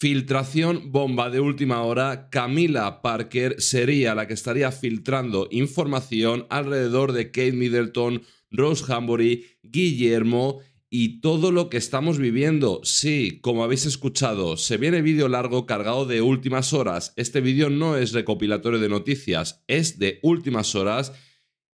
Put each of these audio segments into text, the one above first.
Filtración bomba de última hora, Camila Parker sería la que estaría filtrando información alrededor de Kate Middleton, Rose Hambury, Guillermo y todo lo que estamos viviendo. Sí, como habéis escuchado, se viene vídeo largo cargado de últimas horas. Este vídeo no es recopilatorio de noticias, es de últimas horas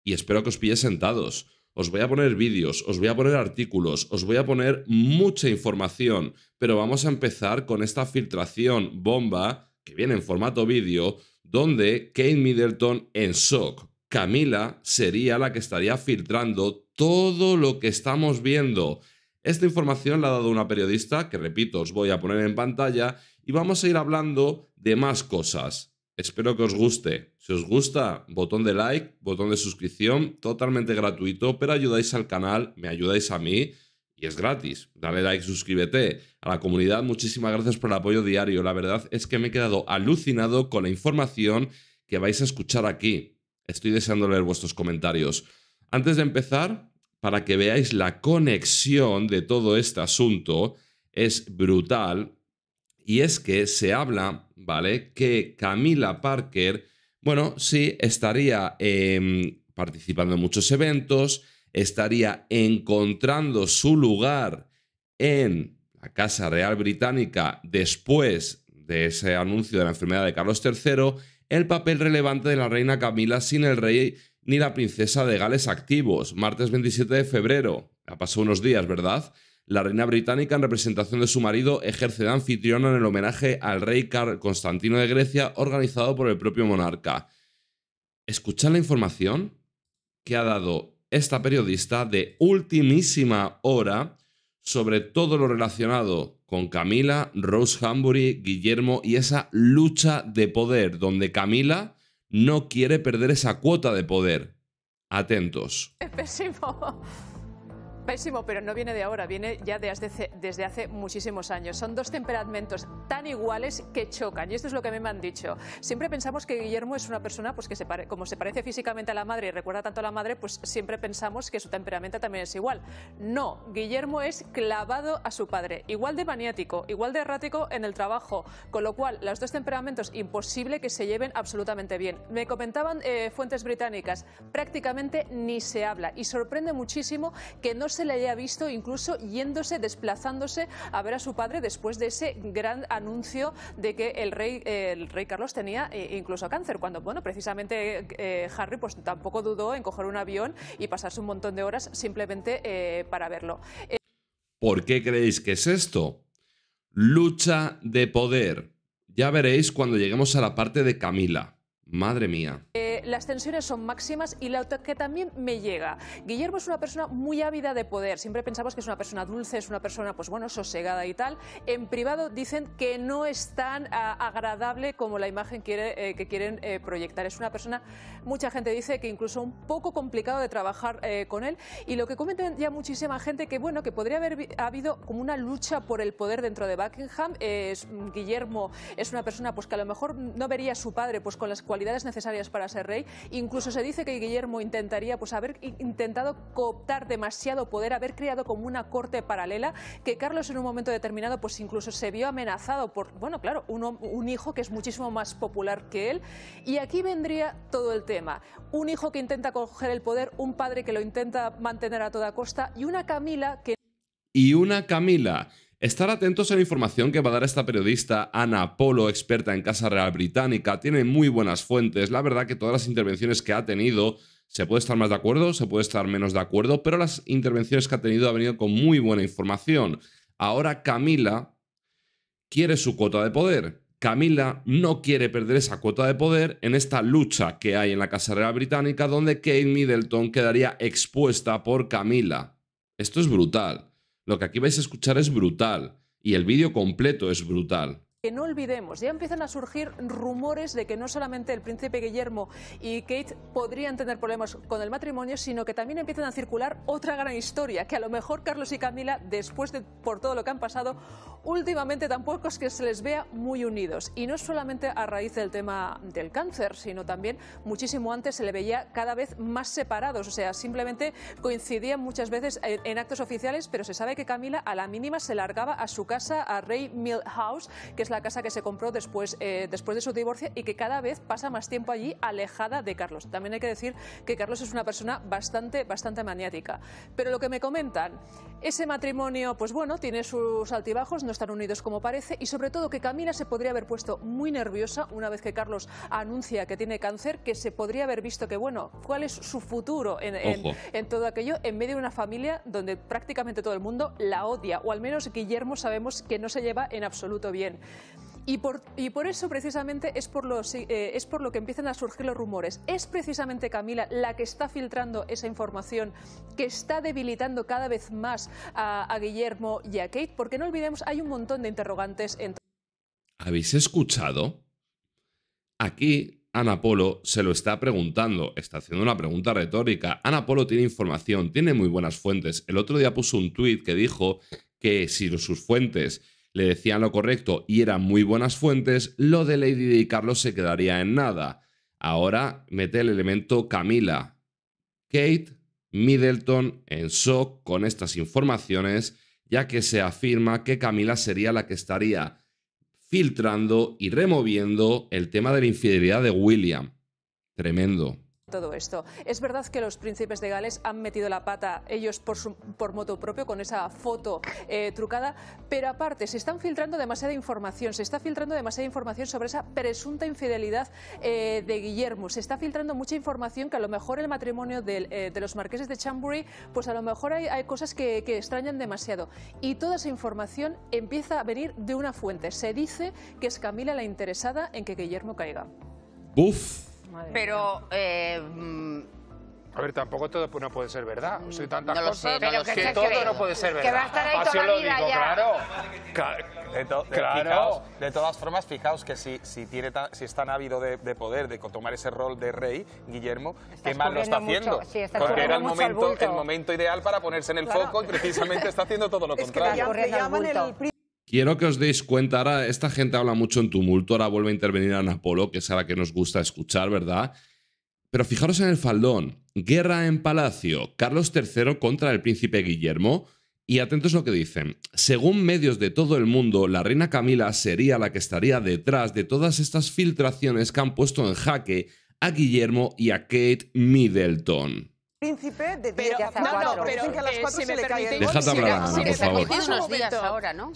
y espero que os pille sentados os voy a poner vídeos, os voy a poner artículos, os voy a poner mucha información, pero vamos a empezar con esta filtración bomba que viene en formato vídeo, donde Kate Middleton en shock. Camila sería la que estaría filtrando todo lo que estamos viendo. Esta información la ha dado una periodista, que repito, os voy a poner en pantalla, y vamos a ir hablando de más cosas. Espero que os guste. Si os gusta, botón de like, botón de suscripción, totalmente gratuito, pero ayudáis al canal, me ayudáis a mí y es gratis. Dale like, suscríbete. A la comunidad, muchísimas gracias por el apoyo diario. La verdad es que me he quedado alucinado con la información que vais a escuchar aquí. Estoy deseando leer vuestros comentarios. Antes de empezar, para que veáis la conexión de todo este asunto, es brutal y es que se habla, ¿vale? Que Camila Parker, bueno, sí, estaría em, participando en muchos eventos, estaría encontrando su lugar en la Casa Real Británica después de ese anuncio de la enfermedad de Carlos III, el papel relevante de la reina Camila sin el rey ni la princesa de Gales activos, martes 27 de febrero. Ha pasado unos días, ¿verdad? La reina británica, en representación de su marido, ejerce de anfitriona en el homenaje al rey Constantino de Grecia organizado por el propio monarca. Escuchad la información que ha dado esta periodista de ultimísima hora sobre todo lo relacionado con Camila, Rose Hambury, Guillermo y esa lucha de poder, donde Camila no quiere perder esa cuota de poder. Atentos. Es pésimo pésimo, pero no viene de ahora, viene ya desde hace muchísimos años. Son dos temperamentos tan iguales que chocan. Y esto es lo que a me han dicho. Siempre pensamos que Guillermo es una persona pues, que, se como se parece físicamente a la madre y recuerda tanto a la madre, pues siempre pensamos que su temperamento también es igual. No, Guillermo es clavado a su padre. Igual de maniático, igual de errático en el trabajo. Con lo cual, los dos temperamentos, imposible que se lleven absolutamente bien. Me comentaban eh, fuentes británicas, prácticamente ni se habla. Y sorprende muchísimo que no se le haya visto incluso yéndose, desplazándose a ver a su padre después de ese gran anuncio de que el rey, el rey Carlos tenía eh, incluso cáncer, cuando bueno, precisamente eh, Harry pues, tampoco dudó en coger un avión y pasarse un montón de horas simplemente eh, para verlo. ¿Por qué creéis que es esto? Lucha de poder. Ya veréis cuando lleguemos a la parte de Camila. Madre mía las tensiones son máximas y la que también me llega. Guillermo es una persona muy ávida de poder. Siempre pensamos que es una persona dulce, es una persona, pues bueno, sosegada y tal. En privado dicen que no es tan ah, agradable como la imagen eh, que quieren eh, proyectar. Es una persona, mucha gente dice que incluso un poco complicado de trabajar eh, con él. Y lo que comentan ya muchísima gente que, bueno, que podría haber habido como una lucha por el poder dentro de Buckingham. Mm, Guillermo es una persona pues, que a lo mejor no vería a su padre pues, con las cualidades necesarias para ser rey Incluso se dice que Guillermo intentaría pues, haber intentado cooptar demasiado poder, haber creado como una corte paralela, que Carlos en un momento determinado pues, incluso se vio amenazado por, bueno, claro, un, un hijo que es muchísimo más popular que él. Y aquí vendría todo el tema. Un hijo que intenta coger el poder, un padre que lo intenta mantener a toda costa y una Camila que... Y una Camila Estar atentos a la información que va a dar esta periodista, Ana Polo, experta en Casa Real Británica, tiene muy buenas fuentes. La verdad que todas las intervenciones que ha tenido, se puede estar más de acuerdo, se puede estar menos de acuerdo, pero las intervenciones que ha tenido ha venido con muy buena información. Ahora Camila quiere su cuota de poder. Camila no quiere perder esa cuota de poder en esta lucha que hay en la Casa Real Británica donde Kate Middleton quedaría expuesta por Camila. Esto es brutal. Lo que aquí vais a escuchar es brutal y el vídeo completo es brutal no olvidemos, ya empiezan a surgir rumores de que no solamente el príncipe Guillermo y Kate podrían tener problemas con el matrimonio, sino que también empiezan a circular otra gran historia, que a lo mejor Carlos y Camila, después de por todo lo que han pasado, últimamente tampoco es que se les vea muy unidos. Y no solamente a raíz del tema del cáncer, sino también muchísimo antes se le veía cada vez más separados. O sea, simplemente coincidían muchas veces en actos oficiales, pero se sabe que Camila a la mínima se largaba a su casa, a Ray Mill House, que es la la casa que se compró después, eh, después de su divorcio y que cada vez pasa más tiempo allí alejada de Carlos. También hay que decir que Carlos es una persona bastante, bastante maniática. Pero lo que me comentan, ese matrimonio, pues bueno, tiene sus altibajos, no están unidos como parece y sobre todo que Camila se podría haber puesto muy nerviosa una vez que Carlos anuncia que tiene cáncer, que se podría haber visto que, bueno, cuál es su futuro en todo aquello, en medio de una familia donde prácticamente todo el mundo la odia, o al menos Guillermo sabemos que no se lleva en absoluto bien. Y por, eso precisamente es por, eh, es por lo que empiezan a surgir los rumores. Es precisamente Camila la que está filtrando esa información, que está debilitando cada vez más a, Guillermo y a Kate, porque no olvidemos, hay un montón de interrogantes ¿Habéis escuchado? Aquí Ana Polo se lo está preguntando, está haciendo una pregunta retórica. Ana Polo tiene información, tiene muy buenas fuentes. El otro día puso un tuit que dijo que si sus fuentes le decían lo correcto y eran muy buenas fuentes, lo de Lady Di Carlos se quedaría en nada. Ahora mete el elemento Camila. Kate Middleton en shock con estas informaciones, ya que se afirma que Camila sería la que estaría filtrando y removiendo el tema de la infidelidad de William. Tremendo todo esto. ¿Es verdad que los príncipes de Gales han metido la pata ellos por, por moto propio con esa foto eh, trucada? Pero aparte, se están filtrando demasiada información, se está filtrando demasiada información sobre esa presunta infidelidad eh, de Guillermo, se está filtrando mucha información que a lo mejor el matrimonio eh, de los marqueses de Chambury, pues a lo mejor hay, cosas que, que, extrañan demasiado. Y toda esa información empieza a venir de una fuente. Se dice que es Camila la interesada en que Guillermo caiga. Uf pero... Eh, a ver, tampoco todo no puede ser verdad. no lo cosas, sé, que, todo no puede ser verdad. Que va a estar ahí toda ya. Claro. De, todas formas, fijaos que si, si, tiene si es tan ávido de, poder, de tomar ese rol de rey, Guillermo, qué mal lo está haciendo. Porque era el momento, el momento ideal para ponerse en el foco y precisamente está haciendo todo lo contrario. Que Quiero que os deis cuenta, ahora esta gente habla mucho en tumulto, ahora vuelve a intervenir a Napolo, que es a la que nos gusta escuchar, ¿verdad? Pero fijaros en el faldón, guerra en palacio, Carlos III contra el príncipe Guillermo, y atentos lo que dicen. Según medios de todo el mundo, la reina Camila sería la que estaría detrás de todas estas filtraciones que han puesto en jaque a Guillermo y a Kate Middleton príncipe de 10 a 4. No, no, pero, eh, unos días ahora, ¿no?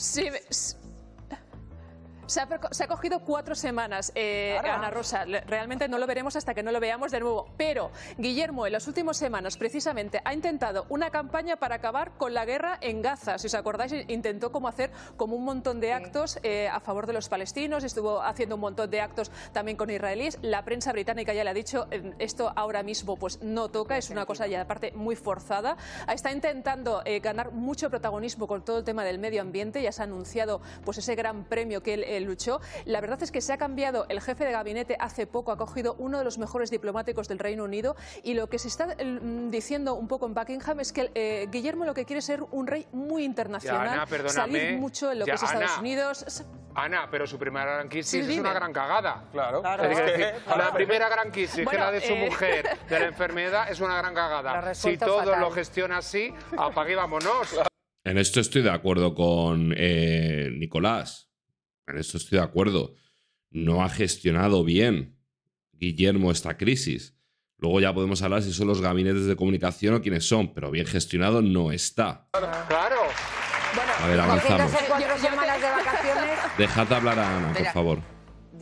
se ha, cogido cuatro semanas, eh, Ana Rosa. Realmente no lo veremos hasta que no lo veamos de nuevo. Pero Guillermo, en las últimas semanas, precisamente, ha intentado una campaña para acabar con la guerra en Gaza. Si os acordáis, intentó como hacer como un montón de actos eh, a favor de los palestinos, estuvo haciendo un montón de actos también con israelíes. La prensa británica ya le ha dicho, em, esto ahora mismo pues no toca, es una cosa ya aparte muy forzada. Está intentando eh, ganar mucho protagonismo con todo el tema del medio ambiente, ya se ha anunciado pues ese gran premio que él Luchó. La verdad es que se ha cambiado el jefe de gabinete hace poco, ha cogido uno de los mejores diplomáticos del Reino Unido y lo que se está mm, diciendo un poco en Buckingham es que eh, Guillermo lo que quiere es ser un rey muy internacional, ya, Ana, salir mucho en lo que es Estados Unidos. Ana, pero su primera gran crisis es una gran cagada. Claro. Es la primera gran crisis, que era de su eh, mujer, de la enfermedad, es una gran cagada. Si todo lo gestiona así, apague y vámonos. En esto estoy de acuerdo con eh, Nicolás en esto estoy de acuerdo, no ha gestionado bien Guillermo esta crisis. Luego ya podemos hablar si son los gabinetes de comunicación o quiénes son, pero bien gestionado no está. Claro. a ver, avanzamos. Dejad hablar a Ana, por favor.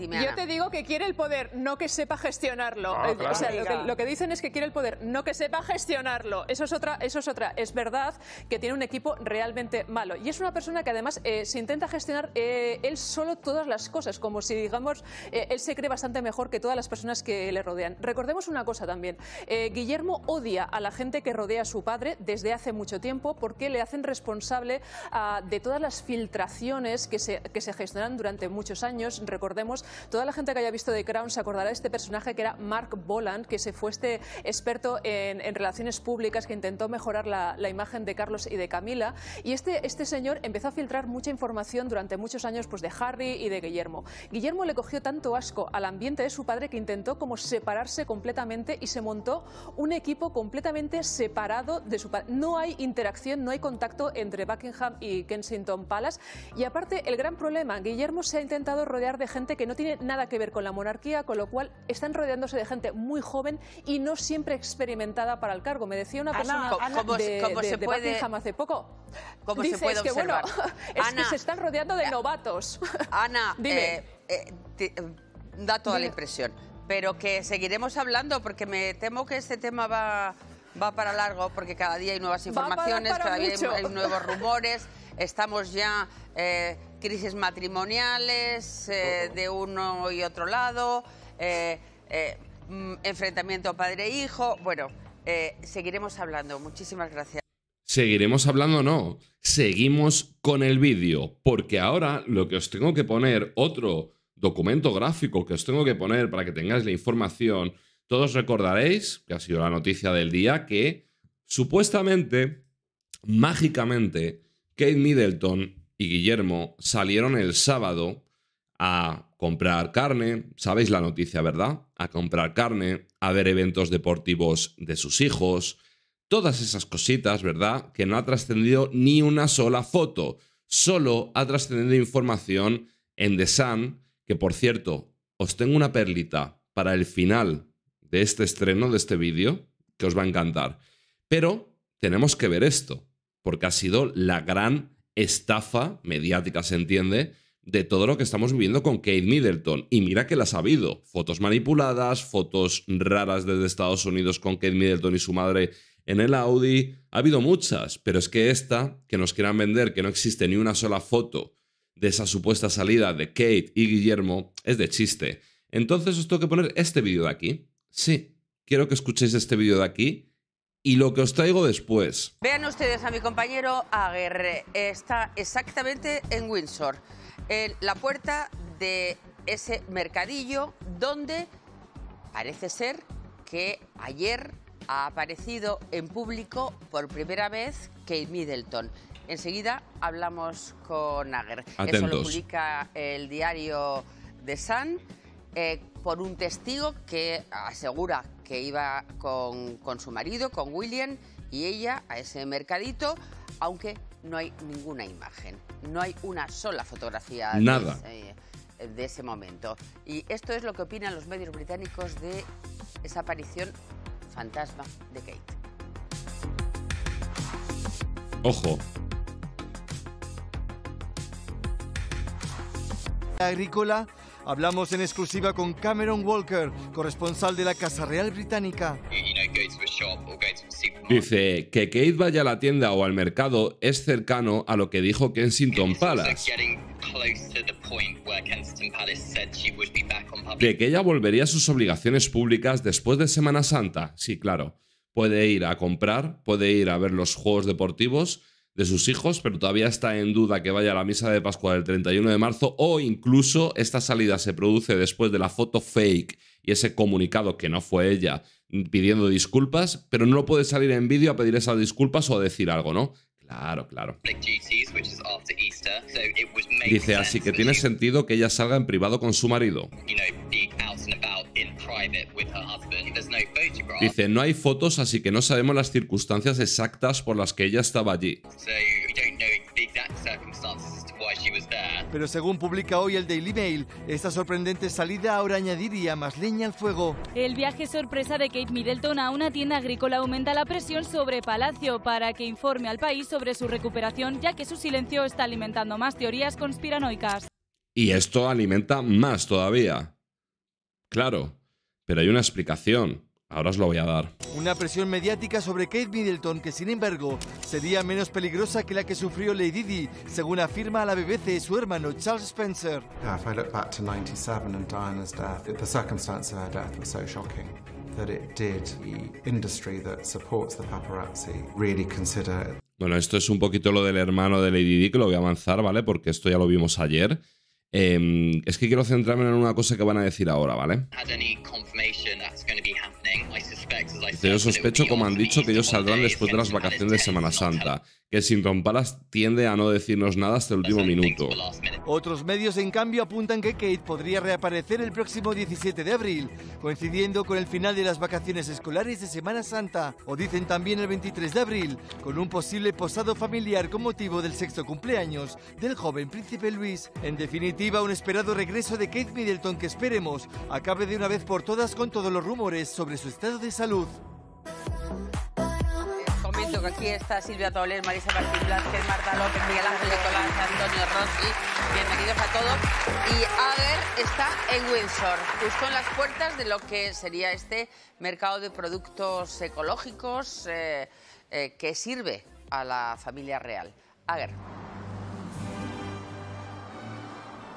Yo te digo que quiere el poder, no que sepa gestionarlo. Ah, lo que, dicen es que quiere el poder, no que sepa gestionarlo. Eso es otra, eso es otra. Es verdad que tiene un equipo realmente malo. Y es una persona que además eh, se intenta gestionar eh, él solo todas las cosas, como si digamos, eh, él se cree bastante mejor que todas las personas que le rodean. Recordemos una cosa también. Guillermo odia a la gente que rodea a su padre desde hace mucho tiempo porque le hacen responsable ah, de todas las filtraciones que se, que se gestionan durante muchos años. Recordemos Toda la gente que haya visto de Crown se acordará de este personaje que era Mark Boland, que se fue este experto en, relaciones públicas que intentó mejorar la, imagen de Carlos y de Camila. Y este, este señor empezó a filtrar mucha información durante muchos años pues, de Harry y de Guillermo. Guillermo le cogió tanto asco al ambiente de su padre que intentó como separarse completamente y se montó un equipo completamente separado de su padre. No hay interacción, no hay contacto entre Buckingham y Kensington Palace. Y aparte, el gran problema, Guillermo se ha intentado rodear de gente que no tiene nada que ver con la monarquía, con lo cual están rodeándose de gente muy joven y no siempre experimentada para el cargo. Me decía una persona de, hace poco. se que, es que se están rodeando de eh, novatos. Ana, eh, eh, da toda la impresión. Pero que seguiremos hablando porque me temo que este tema va, va para largo porque cada día hay nuevas informaciones, cada día hay nuevos rumores estamos ya eh, crisis matrimoniales eh, de uno y otro lado, eh, mm, enfrentamiento padre-hijo. E bueno, seguiremos hablando. Muchísimas gracias. Seguiremos hablando, no. Seguimos con el vídeo, porque ahora lo que os tengo que poner, otro documento gráfico que os tengo que poner para que tengáis la información, todos recordaréis, que ha sido la noticia del día, que supuestamente, mágicamente, Kate Middleton y Guillermo salieron el sábado a comprar carne, sabéis la noticia, ¿verdad? A comprar carne, a ver eventos deportivos de sus hijos, todas esas cositas, ¿verdad? Que no ha trascendido ni una sola foto, solo ha trascendido información en The Sun, que por cierto, os tengo una perlita para el final de este estreno, de este vídeo, que os va a encantar. Pero tenemos que ver esto porque ha sido la gran estafa mediática, se entiende, de todo lo que estamos viviendo con Kate Middleton. Y mira que las ha habido. Fotos manipuladas, fotos raras desde Estados Unidos con Kate Middleton y su madre en el Audi. Ha habido muchas, pero es que esta, que nos quieran vender, que no existe ni una sola foto de esa supuesta salida de Kate y Guillermo, es de chiste. Entonces os tengo que poner este vídeo de aquí. Sí, quiero que escuchéis este vídeo de aquí y lo que os traigo después. Vean ustedes a mi compañero Aguerre. Está exactamente en Windsor, en la puerta de ese mercadillo donde parece ser que ayer ha aparecido en público por primera vez Kate Middleton. Enseguida hablamos con Aguerre. Eso lo publica el diario The Sun eh, por un testigo que asegura que iba con, su marido, con William, y ella a ese mercadito, aunque no hay ninguna imagen, no hay una sola fotografía. De ese, momento. Y esto es lo que opinan los medios británicos de esa aparición fantasma de Kate. Ojo. Agrícola Hablamos en exclusiva con Cameron Walker, corresponsal de la Casa Real Británica. Dice que Kate vaya a la tienda o al mercado es cercano a lo que dijo Kensington Palace. De que ella volvería a sus obligaciones públicas después de Semana Santa. Sí, claro. Puede ir a comprar, puede ir a ver los juegos deportivos, de sus hijos, pero todavía está en duda que vaya a la misa de Pascua del 31 de marzo o incluso esta salida se produce después de la foto fake y ese comunicado que no fue ella pidiendo disculpas, pero no puede salir en vídeo a pedir esas disculpas o a decir algo, ¿no? Claro, claro. Dice, así que tiene sentido que ella salga en privado con su marido. Dice, no hay fotos, así que no sabemos las circunstancias exactas por las que ella estaba allí. Pero según publica hoy el Daily Mail, esta sorprendente salida ahora añadiría más leña al fuego. El viaje sorpresa de Kate Middleton a una tienda agrícola aumenta la presión sobre Palacio para que informe al país sobre su recuperación, ya que su silencio está alimentando más teorías conspiranoicas. Y esto alimenta más todavía. Claro, pero hay una explicación. Ahora os lo voy a dar. Una presión mediática sobre Kate Middleton que, sin embargo, sería menos peligrosa que la que sufrió Lady Di, según afirma a la BBC su hermano Charles Spencer. If I look back to 97 and Diana's death, the circumstances of her death were so shocking that it did the industry that supports the paparazzi really consider. Bueno, esto es un poquito lo del hermano de Lady Di que lo voy a avanzar, ¿vale? Porque esto ya lo vimos ayer. Eh, es que quiero centrarme en una cosa que van a decir ahora, ¿vale? Had any confirmation at yo sospecho, como han dicho, que ellos saldrán después de las vacaciones de Semana Santa, que sin romparas tiende a no decirnos nada hasta el último minuto. Otros medios, en cambio, apuntan que Kate podría reaparecer el próximo 17 de abril, coincidiendo con el final de las vacaciones escolares de Semana Santa, o dicen también el 23 de abril, con un posible posado familiar con motivo del sexto cumpleaños del joven príncipe Luis. En definitiva, un esperado regreso de Kate Middleton que esperemos acabe de una vez por todas con todos los rumores sobre su estado de salud aquí está Silvia Toles, Marisa Martín Blázquez, Marta López, Miguel Ángel Nicolás, Antonio Rossi. Bienvenidos a todos. Y Ager está en Windsor, justo en las puertas de lo que sería este mercado de productos ecológicos eh, eh, que sirve a la familia real. Ager.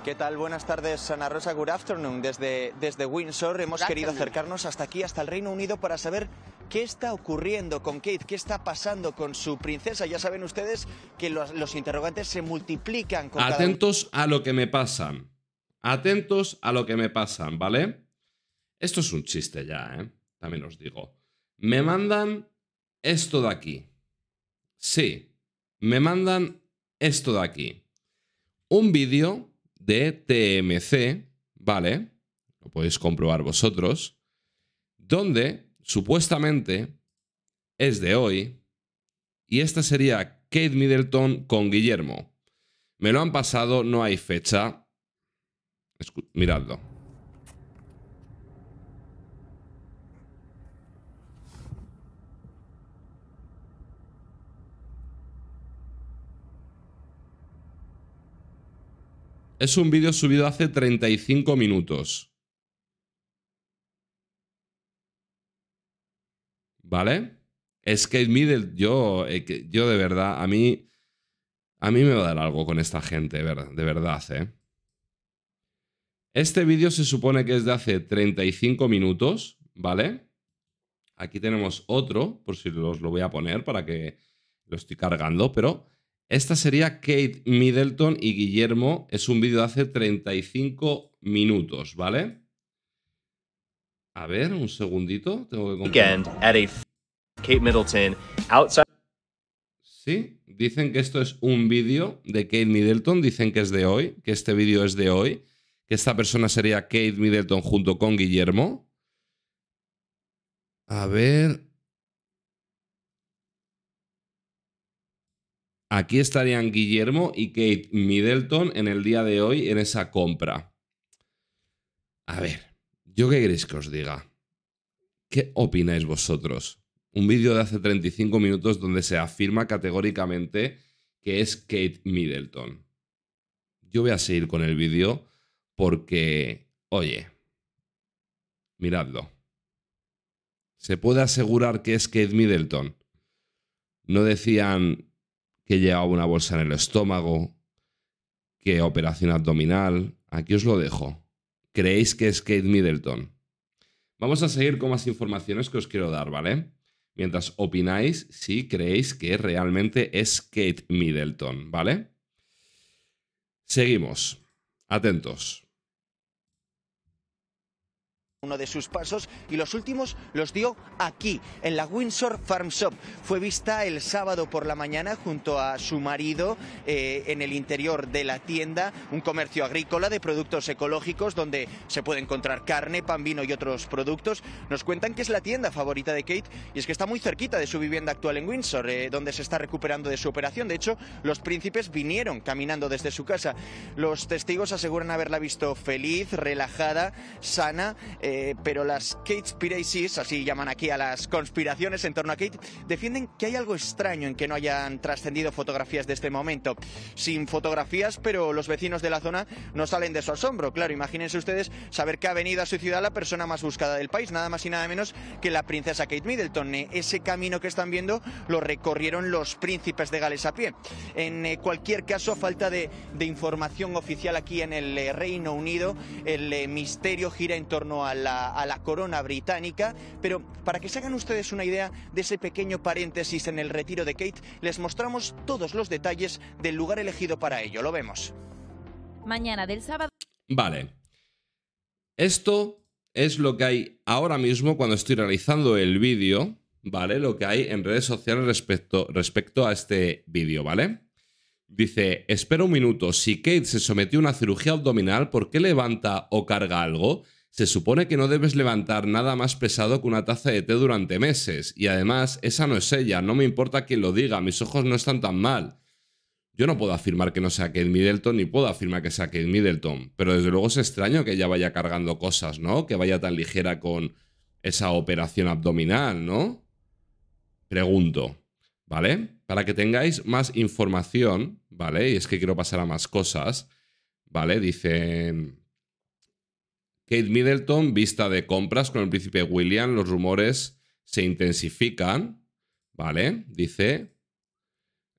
¿Qué tal? Buenas tardes, Ana Rosa. Good afternoon. Desde, desde Windsor hemos querido acercarnos hasta aquí, hasta el Reino Unido, para saber qué está ocurriendo con Kate, qué está pasando con su princesa. Ya saben ustedes que los, interrogantes se multiplican. Con Atentos a lo que me pasan. Atentos a lo que me pasan, ¿vale? Esto es un chiste ya, ¿eh? También os digo. Me mandan esto de aquí. Sí, me mandan esto de aquí. Un vídeo de TMC, ¿vale? Lo podéis comprobar vosotros, donde supuestamente es de hoy y esta sería Kate Middleton con Guillermo. Me lo han pasado, no hay fecha. miradlo. Es un vídeo subido hace 35 minutos. ¿Vale? Es que Yo, eh, yo de verdad, a mí. A mí me va a dar algo con esta gente, de verdad, ¿eh? Este vídeo se supone que es de hace 35 minutos, ¿vale? Aquí tenemos otro, por si os lo voy a poner para que lo estoy cargando, pero esta sería Kate Middleton y Guillermo. Es un vídeo de hace 35 minutos, ¿vale? A ver, un segundito. Tengo que Kate Middleton Sí, dicen que esto es un vídeo de Kate Middleton. Dicen que es de hoy, que este vídeo es de hoy. Que esta persona sería Kate Middleton junto con Guillermo. A ver, Aquí estarían Guillermo y Kate Middleton en el día de hoy en esa compra. A ver, ¿yo qué queréis que os diga? ¿Qué opináis vosotros? Un vídeo de hace 35 minutos donde se afirma categóricamente que es Kate Middleton. Yo voy a seguir con el vídeo porque, oye, miradlo. ¿Se puede asegurar que es Kate Middleton? No decían que llevaba una bolsa en el estómago, que operación abdominal. Aquí os lo dejo. ¿Creéis que es Kate Middleton? Vamos a seguir con más informaciones que os quiero dar, ¿vale? Mientras opináis si creéis que realmente es Kate Middleton, ¿vale? Seguimos. Atentos uno de sus pasos y los últimos los dio aquí, en la Windsor Farm Shop. Fue vista el sábado por la mañana junto a su marido eh, en el interior de la tienda, un comercio agrícola de productos ecológicos donde se puede encontrar carne, pan, vino y otros productos. Nos cuentan que es la tienda favorita de Kate y es que está muy cerquita de su vivienda actual en Windsor, eh, donde se está recuperando de su operación. De hecho, los príncipes vinieron caminando desde su casa. Los testigos aseguran haberla visto feliz, relajada, sana. Eh, eh, pero las Kate Spiracies, así llaman aquí a las conspiraciones en torno a Kate, defienden que hay algo extraño en que no hayan trascendido fotografías de este momento. Sin fotografías, pero los vecinos de la zona no salen de su asombro. Claro, imagínense ustedes saber que ha venido a su ciudad la persona más buscada del país, nada más y nada menos que la princesa Kate Middleton. Eh, ese camino que están viendo lo recorrieron los príncipes de Gales a pie. En eh, cualquier caso, falta de, de información oficial aquí en el Reino Unido, el misterio gira en torno al la, a la corona británica. Pero para que se hagan ustedes una idea de ese pequeño paréntesis en el retiro de Kate, les mostramos todos los detalles del lugar elegido para ello. Lo vemos. Mañana del sábado. Vale. Esto es lo que hay ahora mismo cuando estoy realizando el vídeo, ¿vale? Lo que hay en redes sociales respecto, respecto a este vídeo, ¿vale? Dice, espera un minuto, si Kate se sometió a una cirugía abdominal, ¿por qué levanta o carga algo? Se supone que no debes levantar nada más pesado que una taza de té durante meses, y además, esa no es ella, no me importa quién lo diga, mis ojos no están tan mal. Yo no puedo afirmar que no sea Kate Middleton, ni puedo afirmar que sea Kate Middleton, pero desde luego es extraño que ella vaya cargando cosas, ¿no? Que vaya tan ligera con esa operación abdominal, ¿no? Pregunto, ¿vale? Para que tengáis más información, ¿vale? Y es que quiero pasar a más cosas, ¿vale? Dicen... Kate Middleton, vista de compras con el príncipe William, los rumores se intensifican, ¿vale? Dice,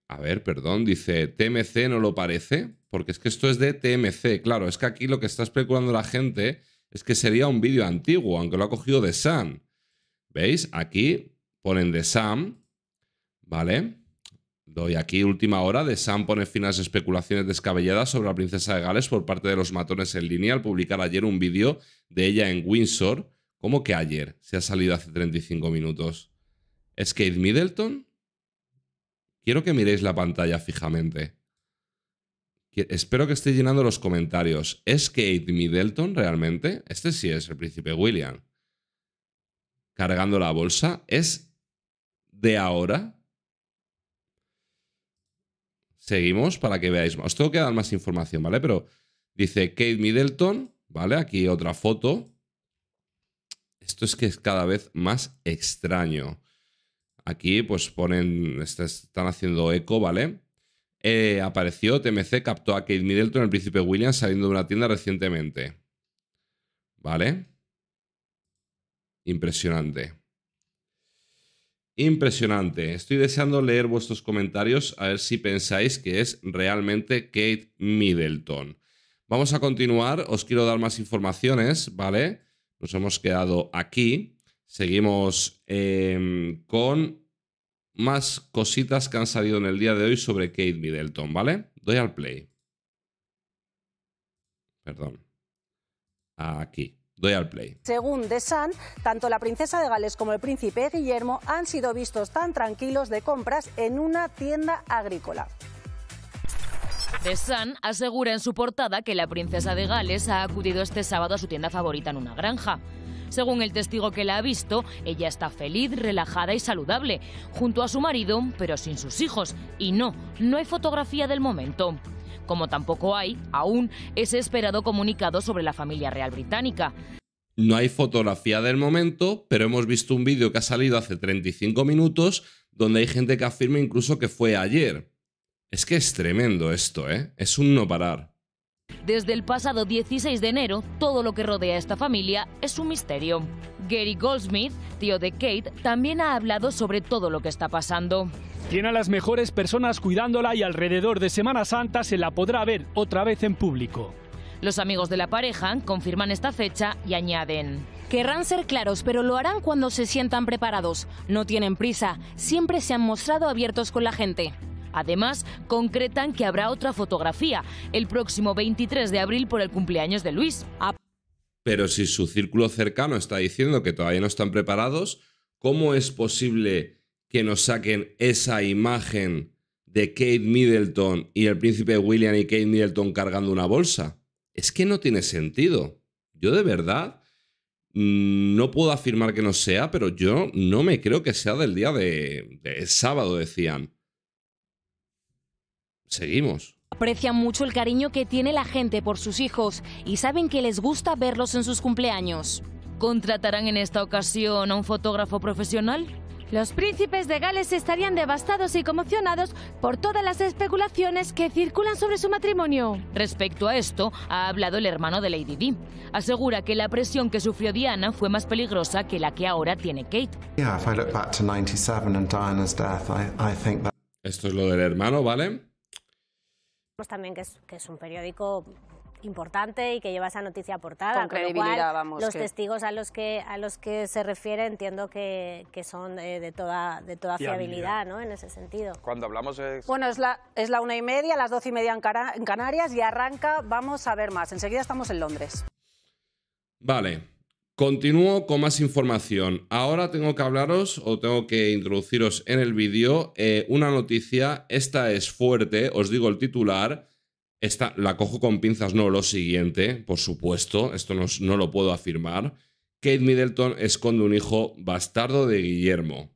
a ver, perdón, dice, TMC no lo parece, porque es que esto es de TMC, claro, es que aquí lo que está especulando la gente es que sería un vídeo antiguo, aunque lo ha cogido de Sam. ¿Veis? Aquí ponen de Sam, ¿vale? Doy aquí última hora de Sam pone fin a las especulaciones descabelladas sobre la princesa de Gales por parte de los matones en línea al publicar ayer un vídeo de ella en Windsor. ¿Cómo que ayer? Se ha salido hace 35 minutos. ¿Es Kate Middleton? Quiero que miréis la pantalla fijamente. Espero que esté llenando los comentarios. ¿Es Kate Middleton realmente? Este sí es el príncipe William. Cargando la bolsa. ¿Es de ahora? Seguimos para que veáis más. Os tengo que dar más información, ¿vale? Pero dice Kate Middleton, ¿vale? Aquí otra foto. Esto es que es cada vez más extraño. Aquí pues ponen, están haciendo eco, ¿vale? Eh, apareció, TMC captó a Kate Middleton, el príncipe William, saliendo de una tienda recientemente. ¿Vale? Impresionante. Impresionante. Estoy deseando leer vuestros comentarios a ver si pensáis que es realmente Kate Middleton. Vamos a continuar. Os quiero dar más informaciones, ¿vale? Nos hemos quedado aquí. Seguimos em, con más cositas que han salido en el día de hoy sobre Kate Middleton, ¿vale? Doy al play. Perdón. Aquí. Doy al play. Según The Sun, tanto la princesa de Gales como el príncipe Guillermo han sido vistos tan tranquilos de compras en una tienda agrícola. The Sun asegura en su portada que la princesa de Gales ha acudido este sábado a su tienda favorita en una granja. Según el testigo que la ha visto, ella está feliz, relajada y saludable, junto a su marido, pero sin sus hijos. Y no, no hay fotografía del momento como tampoco hay, aún, ese esperado comunicado sobre la familia real británica. No hay fotografía del momento, pero hemos visto un vídeo que ha salido hace 35 minutos donde hay gente que afirma incluso que fue ayer. Es que es tremendo esto, ¿eh? Es un no parar. Desde el pasado 16 de enero, todo lo que rodea a esta familia es un misterio. Gary Goldsmith, tío de Kate, también ha hablado sobre todo lo que está pasando. Tiene a las mejores personas cuidándola y alrededor de Semana Santa se la podrá ver otra vez en público. Los amigos de la pareja confirman esta fecha y añaden. Querrán ser claros, pero lo harán cuando se sientan preparados. No tienen prisa, siempre se han mostrado abiertos con la gente. Además, concretan que habrá otra fotografía el próximo 23 de abril por el cumpleaños de Luis. Pero si su círculo cercano está diciendo que todavía no están preparados, ¿cómo es posible que nos saquen esa imagen de Kate Middleton y el príncipe William y Kate Middleton cargando una bolsa? Es que no tiene sentido. Yo de verdad mm, no puedo afirmar que no sea, pero yo no me creo que sea del día de, de sábado, decían seguimos. Aprecian mucho el cariño que tiene la gente por sus hijos y saben que les gusta verlos en sus cumpleaños. ¿Contratarán en esta ocasión a un fotógrafo profesional? Los príncipes de Gales estarían devastados y conmocionados por todas las especulaciones que circulan sobre su matrimonio. Respecto a esto, ha hablado el hermano de Lady Di. Asegura que la presión que sufrió Diana fue más peligrosa que la que ahora tiene Kate. Esto es lo del hermano, ¿vale? Pues también que es, un periódico importante y que lleva esa noticia portada. Con credibilidad, Los testigos a los que a los que se refiere entiendo que, que son eh, de, toda de toda fiabilidad, ¿no? En ese sentido. Cuando hablamos de Bueno, es la, es la una y media, las doce y media en Canarias y arranca, vamos a ver más. Enseguida estamos en Londres. Vale. Continúo con más información. Ahora tengo que hablaros o tengo que introduciros en el vídeo eh, una noticia. Esta es fuerte, os digo el titular. Esta la cojo con pinzas, no lo siguiente, por supuesto, esto no lo puedo afirmar. Kate Middleton esconde un hijo bastardo de Guillermo.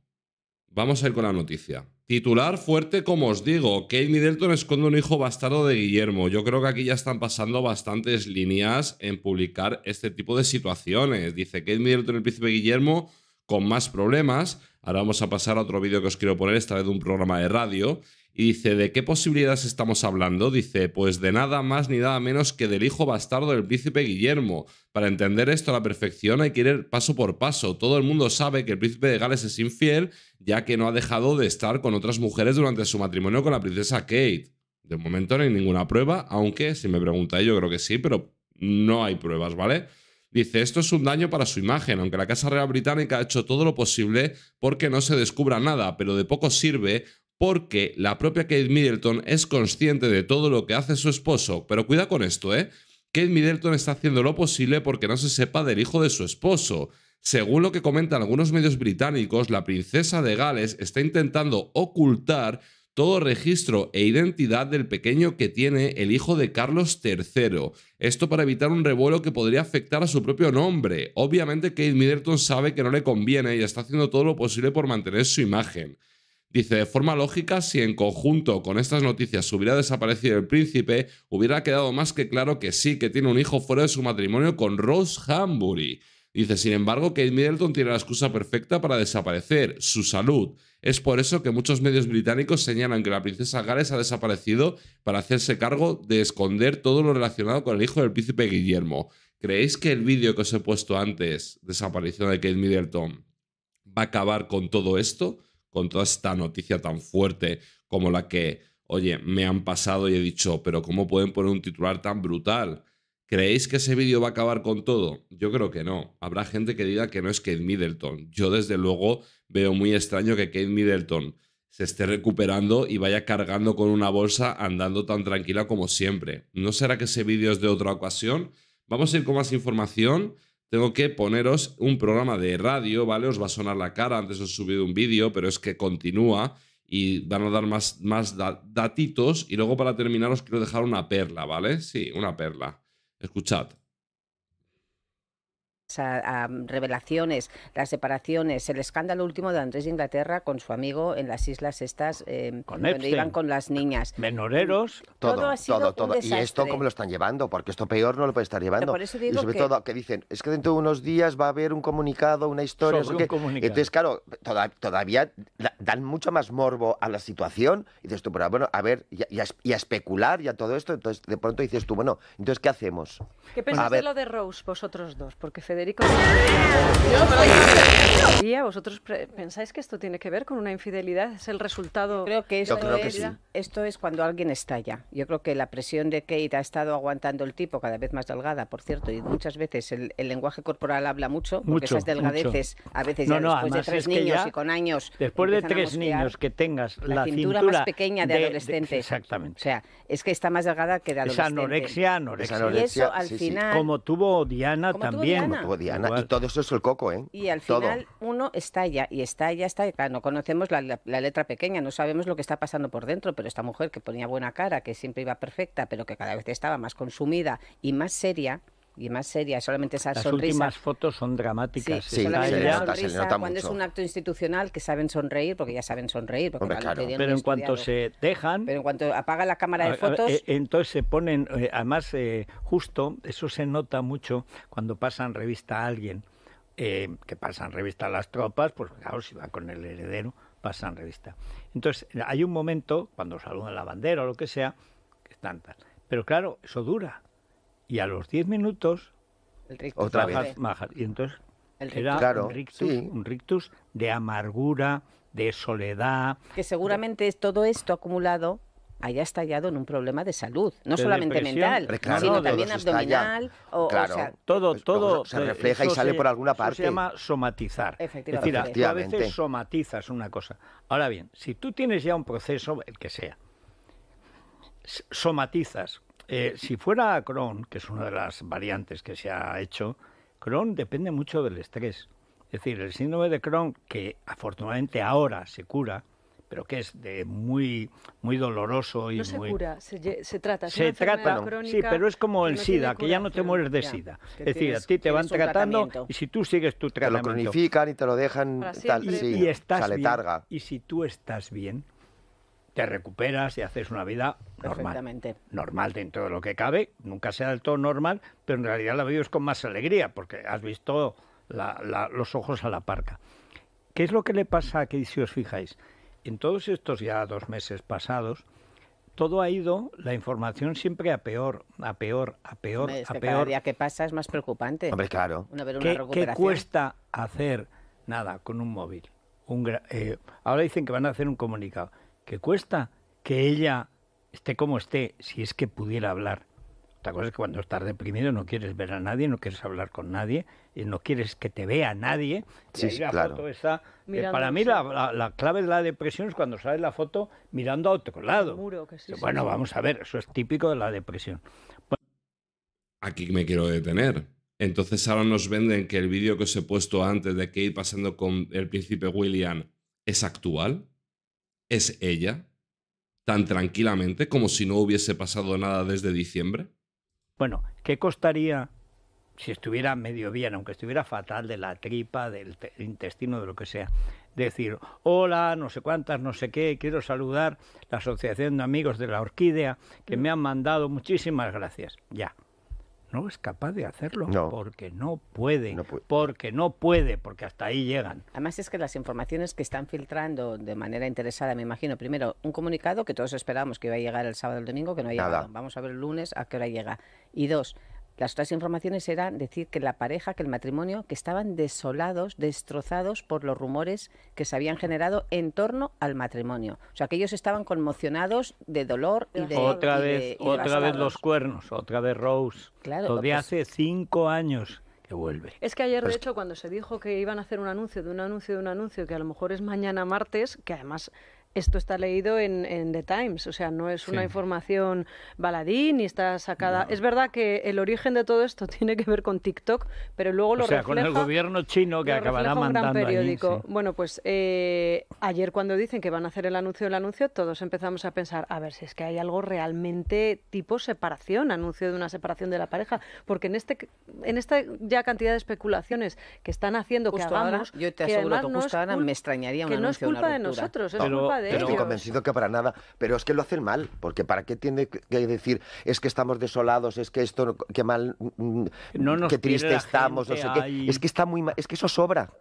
Vamos a ir con la noticia. Titular fuerte, como os digo, Kate Middleton esconde un hijo bastardo de Guillermo. Yo creo que aquí ya están pasando bastantes líneas en publicar este tipo de situaciones. Dice Kate Middleton, el príncipe Guillermo, con más problemas. Ahora vamos a pasar a otro vídeo que os quiero poner, esta vez de un programa de radio, y dice, ¿de qué posibilidades estamos hablando? Dice, pues de nada más ni nada menos que del hijo bastardo del príncipe Guillermo. Para entender esto a la perfección hay que ir paso por paso. Todo el mundo sabe que el príncipe de Gales es infiel, ya que no ha dejado de estar con otras mujeres durante su matrimonio con la princesa Kate. De momento no hay ninguna prueba, aunque si me pregunta yo creo que sí, pero no hay pruebas, ¿vale? Dice, esto es un daño para su imagen, aunque la Casa Real Británica ha hecho todo lo posible porque no se descubra nada, pero de poco sirve porque la propia Kate Middleton es consciente de todo lo que hace su esposo. Pero cuida con esto, ¿eh? Kate Middleton está haciendo lo posible porque no se sepa del hijo de su esposo. Según lo que comentan algunos medios británicos, la princesa de Gales está intentando ocultar todo registro e identidad del pequeño que tiene el hijo de Carlos III. Esto para evitar un revuelo que podría afectar a su propio nombre. Obviamente Kate Middleton sabe que no le conviene y está haciendo todo lo posible por mantener su imagen. Dice, de forma lógica, si en conjunto con estas noticias hubiera desaparecido el príncipe, hubiera quedado más que claro que sí, que tiene un hijo fuera de su matrimonio con Rose Hambury. Dice, sin embargo, Kate Middleton tiene la excusa perfecta para desaparecer, su salud. Es por eso que muchos medios británicos señalan que la princesa Gales ha desaparecido para hacerse cargo de esconder todo lo relacionado con el hijo del príncipe Guillermo. ¿Creéis que el vídeo que os he puesto antes, desaparición de Kate Middleton, va a acabar con todo esto? con toda esta noticia tan fuerte como la que, oye, me han pasado y he dicho, pero ¿cómo pueden poner un titular tan brutal? ¿Creéis que ese vídeo va a acabar con todo? Yo creo que no. Habrá gente que diga que no es Kate Middleton. Yo desde luego veo muy extraño que Kate Middleton se esté recuperando y vaya cargando con una bolsa andando tan tranquila como siempre. ¿No será que ese vídeo es de otra ocasión? Vamos a ir con más información tengo que poneros un programa de radio, ¿vale? Os va a sonar la cara, antes os he subido un vídeo, pero es que continúa y van a dar más, más datitos. Y luego para terminar os quiero dejar una perla, ¿vale? Sí, una perla. Escuchad a, revelaciones, las separaciones, el escándalo último de Andrés de Inglaterra con su amigo en las islas estas, eh, donde iban con las niñas. Menoreros. Todo, todo, todo. y esto cómo lo están llevando, porque esto peor no lo puede estar llevando. y sobre todo que dicen, es que dentro de unos días va a haber un comunicado, una historia. un comunicado. Entonces, claro, todavía dan mucho más morbo a la situación. Y dices tú, bueno, a ver, y especular y a todo esto. Entonces, de pronto dices tú, bueno, entonces, ¿qué hacemos? ¿Qué pensáis de lo de Rose, vosotros dos? Porque Fede Frederico. María, vosotros pensáis que esto tiene que ver con una infidelidad, es el resultado. Creo que esto, creo que sí. esto es cuando alguien estalla. Yo creo que la presión de Kate ha estado aguantando el tipo, cada vez más delgada, por cierto, y muchas veces el, lenguaje corporal habla mucho, porque esas delgadeces a veces ya después de tres niños y con años. Después de tres niños que tengas la, cintura, más pequeña de, adolescente. exactamente. O sea, es que está más delgada que de adolescente. Esa anorexia, anorexia. y eso al final. Como tuvo Diana también. Como tuvo Diana. Y todo eso es el coco, ¿eh? Y al final uno estalla y estalla, está Claro, no conocemos la, letra pequeña, no sabemos lo que está pasando por dentro, pero esta mujer que ponía buena cara, que siempre iba perfecta, pero que cada vez estaba más consumida y más seria, y más seria, solamente esa Las Las últimas fotos son dramáticas. Cuando es un acto institucional que saben sonreír, porque ya saben sonreír. Porque Pero en cuanto se dejan... Pero en cuanto apaga la cámara de fotos... Eh, entonces se ponen, eh, además eh, justo, eso se nota mucho cuando pasan revista a alguien eh, que pasan revista las tropas, pues claro, si va con el heredero, pasan revista. Entonces, hay un momento, cuando saluda la bandera o lo que sea, que están tanta. Pero claro, eso dura. Y a los 10 minutos, otra vez. y entonces era un, rictus, un rictus de amargura, de soledad. Que seguramente es todo esto acumulado haya estallado en un problema de salud, no solamente mental, sino también abdominal. O, todo, pues, todo se refleja y sale por alguna parte. se llama somatizar. Es decir, a veces somatizas una cosa. Ahora bien, si tú tienes ya un proceso, el que sea, somatizas. Eh, si fuera Crohn, que es una de las variantes que se ha hecho, Crohn depende mucho del estrés. Es decir, el síndrome de Crohn, que afortunadamente ahora se cura, pero que es de muy, muy doloroso y no se cura, se, trata. Se trata, sí, pero es como el SIDA, que ya no te mueres de SIDA. Es decir, a ti te van tratando y si tú sigues tu tratamiento... Te lo cronifican y te lo dejan y, Y si tú estás bien, te recuperas y haces una vida normal. Normal dentro de lo que cabe, nunca sea del todo normal, pero en realidad la vives con más alegría porque has visto los ojos a la parca. ¿Qué es lo que le pasa aquí si os fijáis? en todos estos ya dos meses pasados, todo ha ido, la información siempre a peor, a peor, a peor, a peor. Cada día que pasa es más preocupante. Hombre, claro. Que ¿Qué, cuesta hacer nada con un móvil? Un eh, ahora dicen que van a hacer un comunicado. ¿Qué cuesta que ella esté como esté, si es que pudiera hablar? Otra cosa es que cuando estás deprimido no quieres ver a nadie, no quieres hablar con nadie, no quieres que te vea nadie. foto está. Eh, para mí la, clave de la depresión es cuando sale la foto mirando a otro lado. bueno, vamos a ver, eso es típico de la depresión. Aquí me quiero detener. Entonces ahora nos venden que el vídeo que os he puesto antes de que ir pasando con el príncipe William es actual, es ella, tan tranquilamente como si no hubiese pasado nada desde diciembre. Bueno, ¿qué costaría si estuviera medio bien, aunque estuviera fatal de la tripa, del intestino, de lo que sea. Decir, hola, no sé cuántas, no sé qué, quiero saludar la Asociación de Amigos de la Orquídea, que me han mandado muchísimas gracias. Ya. No es capaz de hacerlo porque no puede, porque no puede, porque hasta ahí llegan. Además es que las informaciones que están filtrando de manera interesada, me imagino, primero un comunicado que todos esperábamos que iba a llegar el sábado o el domingo, que no ha llegado. Vamos a ver el lunes a qué hora llega. Y dos, las otras informaciones eran decir que la pareja, que el matrimonio, que estaban desolados, destrozados por los rumores que se habían generado en torno al matrimonio. O sea, que ellos estaban conmocionados de dolor y de... Otra vez, otra vez los cuernos, otra vez Rose. Claro. de pues hace cinco años. Que vuelve. Es que ayer, de pues hecho, cuando se dijo que iban a hacer un anuncio de un anuncio de un anuncio, que a lo mejor es mañana martes, que además esto está leído en, The Times, o sea, no es una información baladí ni está sacada. Es verdad que el origen de todo esto tiene que ver con TikTok, pero luego lo o sea, con el gobierno chino que acabará mandando gran periódico. Bueno, pues eh, ayer cuando dicen que van a hacer el anuncio del anuncio, todos empezamos a pensar, a ver si es que hay algo realmente tipo separación, anuncio de una separación de la pareja, porque en este en esta ya cantidad de especulaciones que están haciendo que ahora, yo te aseguro que, me extrañaría un que no es culpa de nosotros, es Estoy convencido que para nada, pero es que lo hacen mal, porque ¿para qué tiene que decir es que estamos desolados, es que esto, qué mal, mm, no qué triste estamos, no sé qué? Es que está muy mal, es que eso sobra.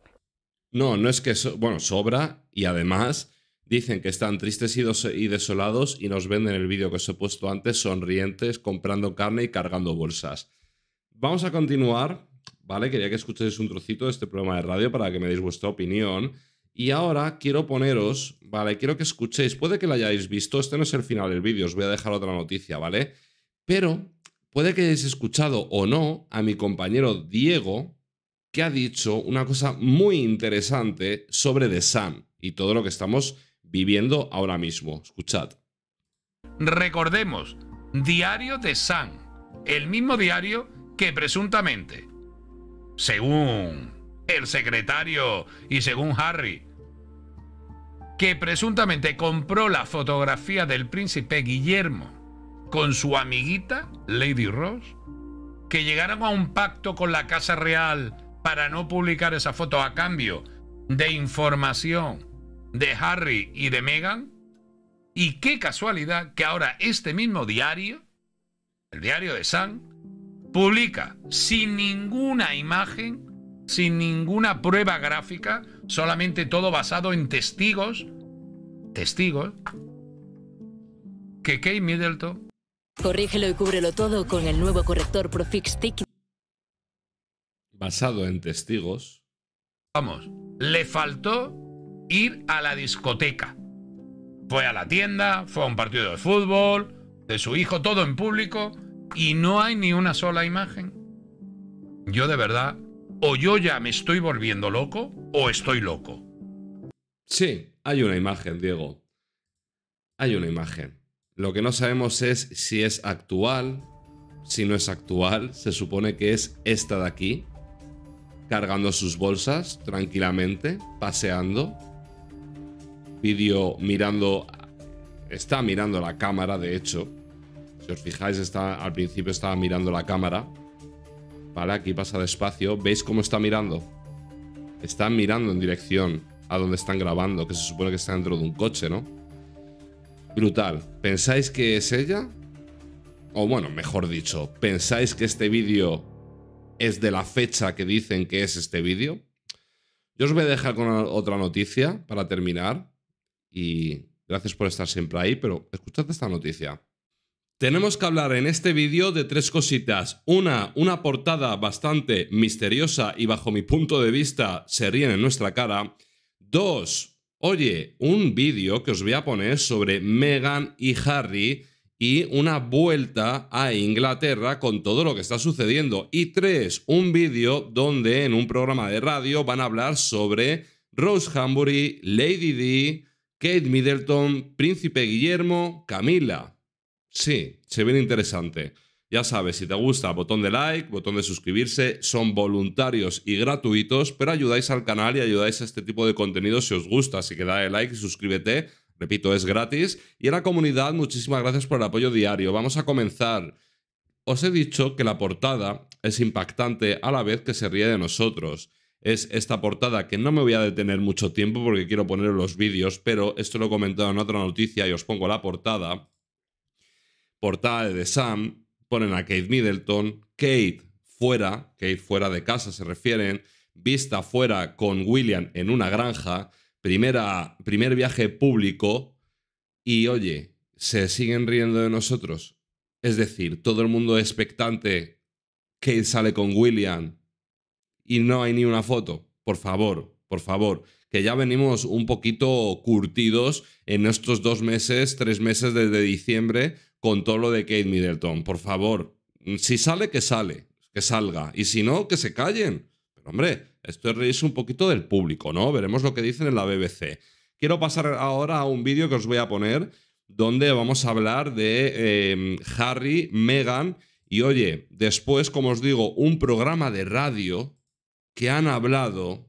No, no es que, eso, bueno, sobra y además dicen que están tristes y, y desolados y nos venden el vídeo que os he puesto antes, sonrientes, comprando carne y cargando bolsas. Vamos a continuar, ¿vale? Quería que escuchéis un trocito de este programa de radio para que me deis vuestra opinión. Y ahora quiero poneros, ¿vale? Quiero que escuchéis, puede que lo hayáis visto, este no es el final del vídeo, os voy a dejar otra noticia, ¿vale? Pero puede que hayáis escuchado o no a mi compañero Diego, que ha dicho una cosa muy interesante sobre The Sun y todo lo que estamos viviendo ahora mismo. Escuchad. Recordemos, Diario de Sun, el mismo diario que presuntamente, según el secretario y según Harry, que presuntamente compró la fotografía del príncipe Guillermo con su amiguita, Lady Rose, que llegaron a un pacto con la Casa Real para no publicar esa foto a cambio de información de Harry y de Meghan. Y qué casualidad que ahora este mismo diario, el diario de Sun, publica sin ninguna imagen sin ninguna prueba gráfica, solamente todo basado en testigos, testigos, que Kate Middleton... Corrígelo y cúbrelo todo con el nuevo corrector Profix Stick. Basado en testigos. Vamos, le faltó ir a la discoteca. Fue a la tienda, fue a un partido de fútbol, de su hijo, todo en público, y no hay ni una sola imagen. Yo de verdad o yo ya me estoy volviendo loco o estoy loco. Sí, hay una imagen, Diego. Hay una imagen. Lo que no sabemos es si es actual, si no es actual, se supone que es esta de aquí, cargando sus bolsas tranquilamente, paseando. Vídeo mirando... Está mirando la cámara, de hecho. Si os fijáis, está, al principio estaba mirando la cámara. Vale, aquí pasa despacio. ¿Veis cómo está mirando? Está mirando en dirección a donde están grabando, que se supone que está dentro de un coche, ¿no? Brutal. ¿Pensáis que es ella? O bueno, mejor dicho, ¿pensáis que este vídeo es de la fecha que dicen que es este vídeo? Yo os voy a dejar con otra noticia para terminar. Y gracias por estar siempre ahí, pero escuchad esta noticia. Tenemos que hablar en este vídeo de tres cositas. Una, una portada bastante misteriosa y bajo mi punto de vista se ríen en nuestra cara. Dos, oye, un vídeo que os voy a poner sobre Meghan y Harry y una vuelta a Inglaterra con todo lo que está sucediendo. Y tres, un vídeo donde en un programa de radio van a hablar sobre Rose Hambury, Lady D, Kate Middleton, Príncipe Guillermo, Camila. Sí, se ve interesante. Ya sabes, si te gusta, botón de like, botón de suscribirse, son voluntarios y gratuitos, pero ayudáis al canal y ayudáis a este tipo de contenido si os gusta, así que dale like y suscríbete, repito, es gratis. Y a la comunidad, muchísimas gracias por el apoyo diario. Vamos a comenzar. Os he dicho que la portada es impactante a la vez que se ríe de nosotros. Es esta portada que no me voy a detener mucho tiempo porque quiero poner los vídeos, pero esto lo he comentado en otra noticia y os pongo la portada portada de Sam, ponen a Kate Middleton, Kate fuera, Kate fuera de casa se refieren, vista fuera con William en una granja, primera, primer viaje público y oye, se siguen riendo de nosotros. Es decir, todo el mundo expectante, Kate sale con William y no hay ni una foto. Por favor, por favor, que ya venimos un poquito curtidos en estos dos meses, tres meses desde diciembre con todo lo de Kate Middleton. Por favor, si sale, que sale, que salga. Y si no, que se callen. Pero hombre, esto es un poquito del público, ¿no? Veremos lo que dicen en la BBC. Quiero pasar ahora a un vídeo que os voy a poner donde vamos a hablar de em, Harry, Meghan y oye, después, como os digo, un programa de radio que han hablado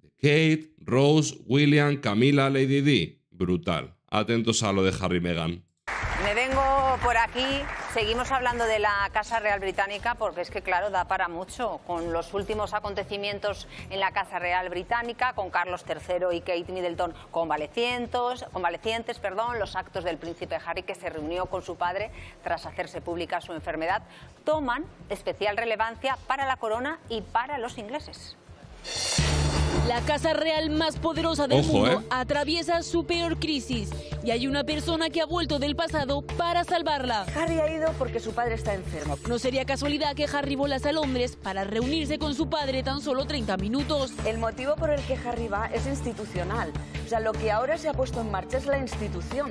de Kate, Rose, William, Camila, Lady D. Brutal. Atentos a lo de Harry Meghan. Me vengo por aquí, seguimos hablando de la Casa Real Británica porque es que claro, da para mucho con los últimos acontecimientos en la Casa Real Británica, con Carlos III y Kate Middleton convalecientes, convalecientes perdón, los actos del príncipe Harry que se reunió con su padre tras hacerse pública su enfermedad, toman especial relevancia para la corona y para los ingleses. La casa real más poderosa del mundo eh. atraviesa su peor crisis y hay una persona que ha vuelto del pasado para salvarla. Harry ha ido porque su padre está enfermo. No sería casualidad que Harry volase a Londres para reunirse con su padre tan solo 30 minutos. El motivo por el que Harry va es institucional. O sea, lo que ahora se ha puesto en marcha es la institución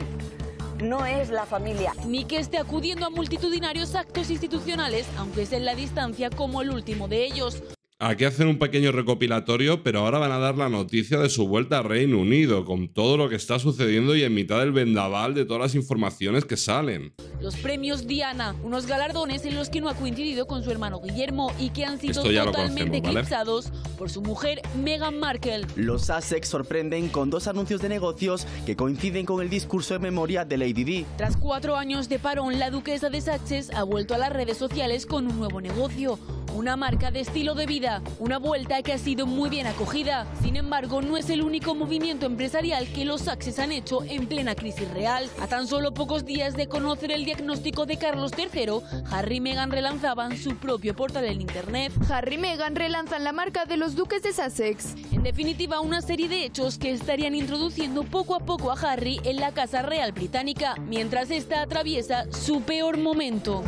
no es la familia. Ni que esté acudiendo a multitudinarios actos institucionales, aunque es en la distancia como el último de ellos. Aquí hacen un pequeño recopilatorio, pero ahora van a dar la noticia de su vuelta a Reino Unido, con todo lo que está sucediendo y en mitad del vendaval de todas las informaciones que salen. Los premios Diana, unos galardones en los que no ha coincidido con su hermano Guillermo y que han sido totalmente eclipsados por su mujer Meghan Markle. Los ASEC sorprenden con dos anuncios de negocios que coinciden con el discurso de memoria de Lady Di. Tras cuatro años de parón, la duquesa de Sánchez ha vuelto a las redes sociales con un nuevo negocio una marca de estilo de vida, una vuelta que ha sido muy bien acogida. Sin embargo, no es el único movimiento empresarial que los saxes han hecho en plena crisis real. A tan solo pocos días de conocer el diagnóstico de Carlos III, Harry y Meghan relanzaban su propio portal en Internet. Harry y Meghan relanzan la marca de los duques de Sussex. En definitiva, una serie de hechos que estarían introduciendo poco a poco a Harry en la Casa Real Británica, mientras esta atraviesa su peor momento.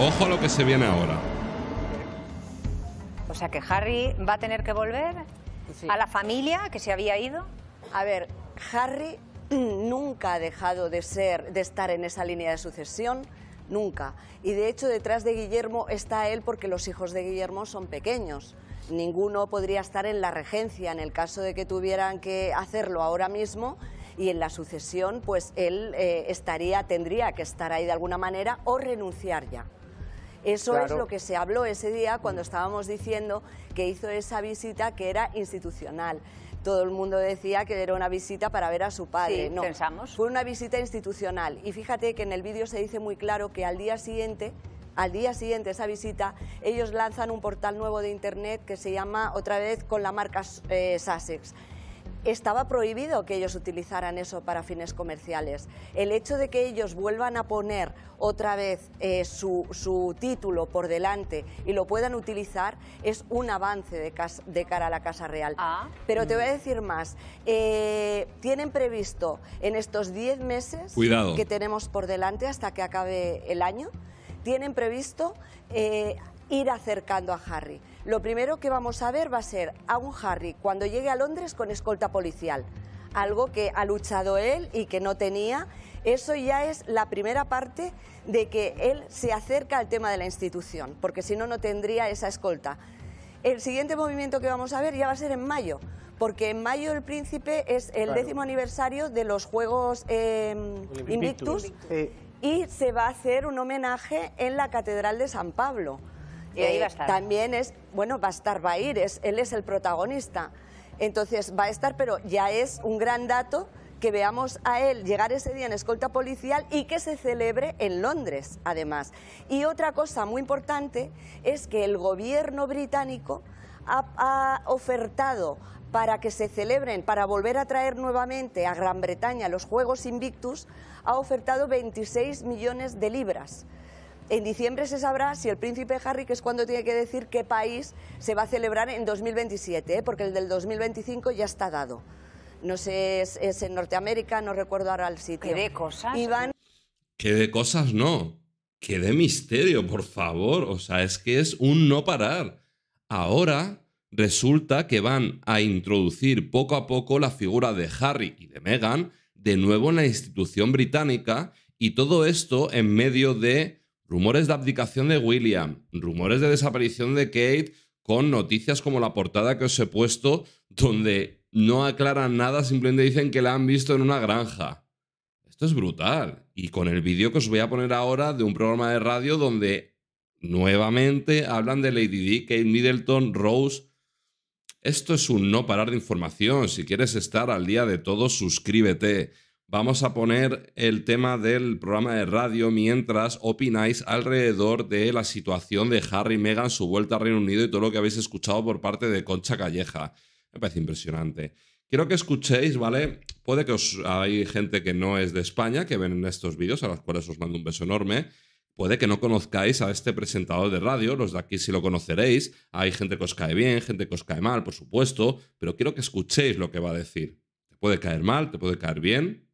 Ojo lo que se viene ahora. O sea que Harry va a tener que volver a la familia que se había ido. A ver, Harry nunca ha dejado de ser, de estar en esa línea de sucesión, nunca. Y de hecho detrás de Guillermo está él porque los hijos de Guillermo son pequeños. Ninguno podría estar en la regencia en el caso de que tuvieran que hacerlo ahora mismo y en la sucesión pues él eh, estaría, tendría que estar ahí de alguna manera o renunciar ya. Eso es lo que se habló ese día cuando mm. estábamos diciendo que hizo esa visita que era institucional todo el mundo decía que era una visita para ver a su padre. Sí, pensamos. Fue una visita institucional. Y fíjate que en el vídeo se dice muy claro que al día siguiente, al día siguiente esa visita, ellos lanzan un portal nuevo de internet que se llama otra vez con la marca Sasex. Eh, Sussex estaba prohibido que ellos utilizaran eso para fines comerciales. El hecho de que ellos vuelvan a poner otra vez eh, su, su, título por delante y lo puedan utilizar es un avance de, cara a la Casa Real. Ah. Pero te voy a mm. decir más. Eh, tienen previsto en estos 10 meses que tenemos por delante hasta que acabe el año, tienen previsto eh, ir acercando a Harry. Lo primero que vamos a ver va a ser a un Harry cuando llegue a Londres con escolta policial, algo que ha luchado él y que no tenía. Eso ya es la primera parte de que él se acerca al tema de la institución, porque si no, no tendría esa escolta. El siguiente movimiento que vamos a ver ya va a ser en mayo, porque en mayo el príncipe es el décimo aniversario de los Juegos em, Invictus, y se va a hacer un homenaje en la Catedral de San Pablo. Y ahí va a eh, estar. También es, bueno, va a estar a es, él es el protagonista. Entonces va a estar, pero ya es un gran dato que veamos a él llegar ese día en escolta policial y que se celebre en Londres, además. Y otra cosa muy importante es que el gobierno británico ha, ha ofertado para que se celebren, para volver a traer nuevamente a Gran Bretaña los Juegos Invictus, ha ofertado 26 millones de libras en diciembre se sabrá si el príncipe Harry, que es cuando tiene que decir qué país se va a celebrar en 2027, ¿eh? porque el del 2025 ya está dado. No sé, es, en Norteamérica, no recuerdo ahora el sitio. ¿Qué de cosas? ¿Qué de cosas no? ¿Qué de misterio, por favor? O sea, es que es un no parar. Ahora resulta que van a introducir poco a poco la figura de Harry y de Meghan de nuevo en la institución británica y todo esto en medio de rumores de abdicación de William, rumores de desaparición de Kate, con noticias como la portada que os he puesto, donde no aclaran nada, simplemente dicen que la han visto en una granja. Esto es brutal. Y con el vídeo que os voy a poner ahora de un programa de radio donde nuevamente hablan de Lady D, Kate Middleton, Rose. Esto es un no parar de información. Si quieres estar al día de todo, suscríbete vamos a poner el tema del programa de radio mientras opináis alrededor de la situación de Harry y Meghan, su vuelta a Reino Unido y todo lo que habéis escuchado por parte de Concha Calleja. Me parece impresionante. Quiero que escuchéis, ¿vale? Puede que os, hay gente que no es de España, que ven estos vídeos, a los cuales os mando un beso enorme. Puede que no conozcáis a este presentador de radio, los de aquí sí lo conoceréis. Hay gente que os cae bien, gente que os cae mal, por supuesto, pero quiero que escuchéis lo que va a decir. Te puede caer mal, te puede caer bien,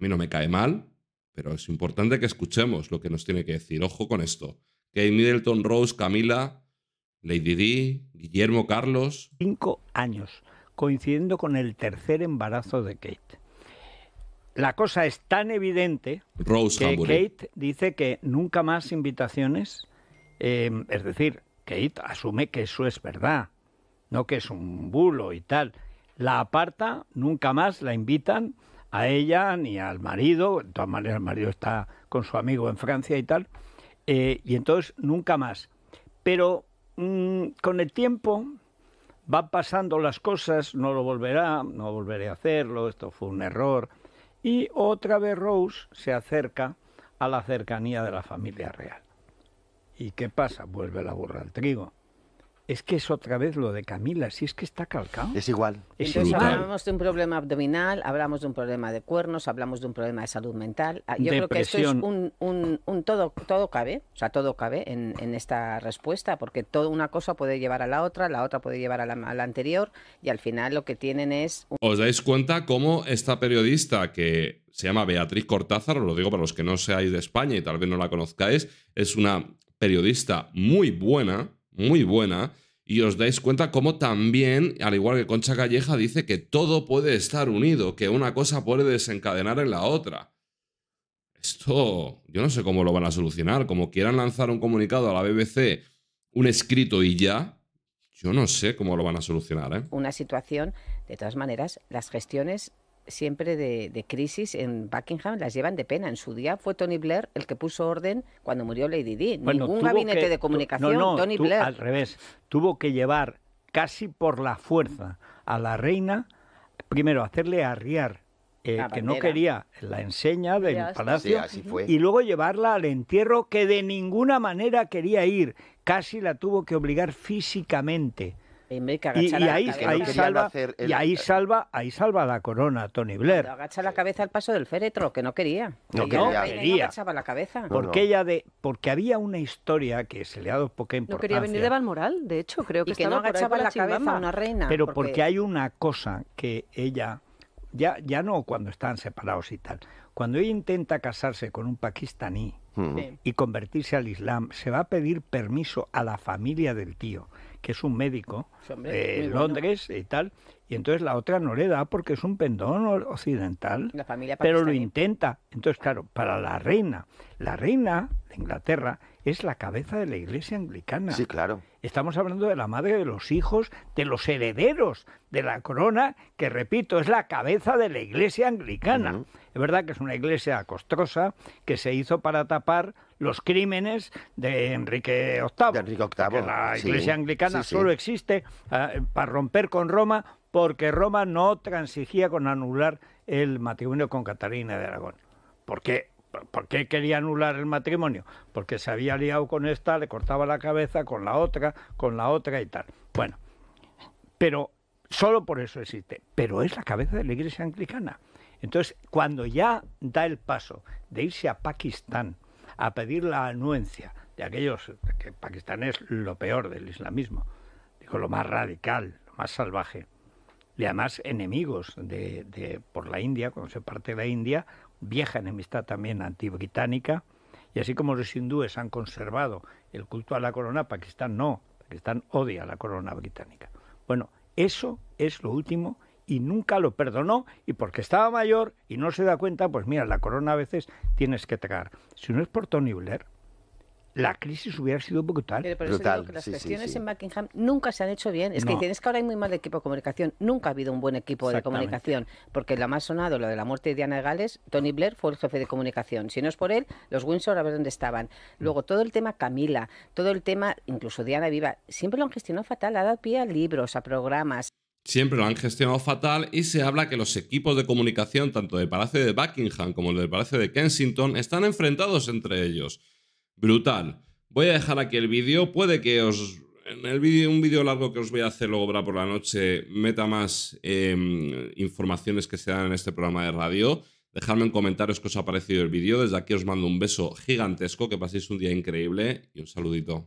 a mí no me cae mal, pero es importante que escuchemos lo que nos tiene que decir. Ojo con esto. Kate Middleton, Rose, Camila, Lady D, Guillermo, Carlos. Cinco años, coincidiendo con el tercer embarazo de Kate. La cosa es tan evidente que Kate dice que nunca más invitaciones. Em, es decir, Kate asume que eso es verdad, no que es un bulo y tal. La aparta, nunca más la invitan a ella ni al marido, de todas maneras el marido está con su amigo en Francia y tal, eh, y entonces nunca más. Pero mm, con el tiempo van pasando las cosas, no lo volverá, no volveré a hacerlo, esto fue un error, y otra vez Rose se acerca a la cercanía de la familia real. ¿Y qué pasa? Vuelve la burra al trigo. Es que es otra vez lo de Camila, si es que está calcado. Es igual. hablamos de un problema abdominal, hablamos de un problema de cuernos, hablamos de un problema de salud mental. Ah, yo creo que esto es un, todo, todo cabe, o sea, todo cabe en, esta respuesta, porque toda una cosa puede llevar a la otra, la otra puede llevar a la, anterior, y al final lo que tienen es... ¿Os dais cuenta cómo esta periodista que se llama Beatriz Cortázar, os lo digo para los que no seáis de España y tal vez no la conozcáis, es una periodista muy buena muy buena. Y os dais cuenta cómo también, al igual que Concha Calleja, dice que todo puede estar unido, que una cosa puede desencadenar en la otra. Esto, yo no sé cómo lo van a solucionar. Como quieran lanzar un comunicado a la BBC, un escrito y ya, yo no sé cómo lo van a solucionar. ¿eh? Una situación, de todas maneras, las gestiones siempre de, crisis en Buckingham las llevan de pena. En su día fue Tony Blair el que puso orden cuando murió Lady Di. Ningún gabinete de comunicación, no, no, Tony Blair. Al revés, tuvo que llevar casi por la fuerza a la reina, primero hacerle arriar eh, que no quería la enseña del palacio y luego llevarla al entierro que de ninguna manera quería ir. Casi la tuvo que obligar físicamente y, ahí, salva, ahí salva, la corona Tony Blair. agacha la cabeza al paso del féretro, que no quería. No, no, quería. agachaba la cabeza. Porque ella de, porque había una historia que se le ha dado poca importancia. No quería venir de Balmoral, de hecho, creo que, no agachaba la, cabeza a una reina. Pero porque... hay una cosa que ella, ya, ya no cuando están separados y tal, cuando ella intenta casarse con un pakistaní mm. y convertirse al Islam, se va a pedir permiso a la familia del tío que es un médico eh, en Londres y tal, y entonces la otra no le da porque es un pendón occidental, pero lo intenta. Entonces, claro, para la reina, la reina de Inglaterra es la cabeza de la iglesia anglicana. Sí, claro. Estamos hablando de la madre de los hijos, de los herederos de la corona, que repito, es la cabeza de la iglesia anglicana. Es verdad que es una iglesia costrosa que se hizo para tapar los crímenes de Enrique VIII. Enrique VIII. La iglesia anglicana solo existe ah, para romper con Roma porque Roma no transigía con anular el matrimonio con Catalina de Aragón. Porque ¿Por qué quería anular el matrimonio? Porque se había liado con esta, le cortaba la cabeza con la otra, con la otra y tal. Bueno, pero solo por eso existe. Pero es la cabeza de la iglesia anglicana. Entonces, cuando ya da el paso de irse a Pakistán a pedir la anuencia de aquellos, que Pakistán es lo peor del islamismo, digo, lo más radical, lo más salvaje, y además enemigos de, por la India, cuando se parte de la India, vieja enemistad también antibritánica, y así como los hindúes han conservado el culto a la corona, Pakistán no, Pakistán odia a la corona británica. Bueno, eso es lo último y nunca lo perdonó y porque estaba mayor y no se da cuenta, pues mira, la corona a veces tienes que tragar. Si no es por Tony Blair, la crisis hubiera sido brutal. Pero por que las gestiones en Buckingham nunca se han hecho bien. Es que tienes que ahora hay muy mal equipo de comunicación. Nunca ha habido un buen equipo de comunicación. Porque lo más sonado, lo de la muerte de Diana Gales, Tony Blair fue el jefe de comunicación. Si no es por él, los Windsor a ver dónde estaban. Luego todo el tema Camila, todo el tema, incluso Diana Viva, siempre lo han gestionado fatal. Ha dado pie a libros, a programas. Siempre lo han gestionado fatal y se habla que los equipos de comunicación, tanto del Palacio de Buckingham como el del Palacio de Kensington, están enfrentados entre ellos brutal. Voy a dejar aquí el vídeo, puede que os... En el vídeo, un vídeo largo que os voy a hacer luego por la noche, meta más em, informaciones que se dan en este programa de radio. Dejadme en comentarios qué os ha parecido el vídeo. Desde aquí os mando un beso gigantesco, que paséis un día increíble y un saludito.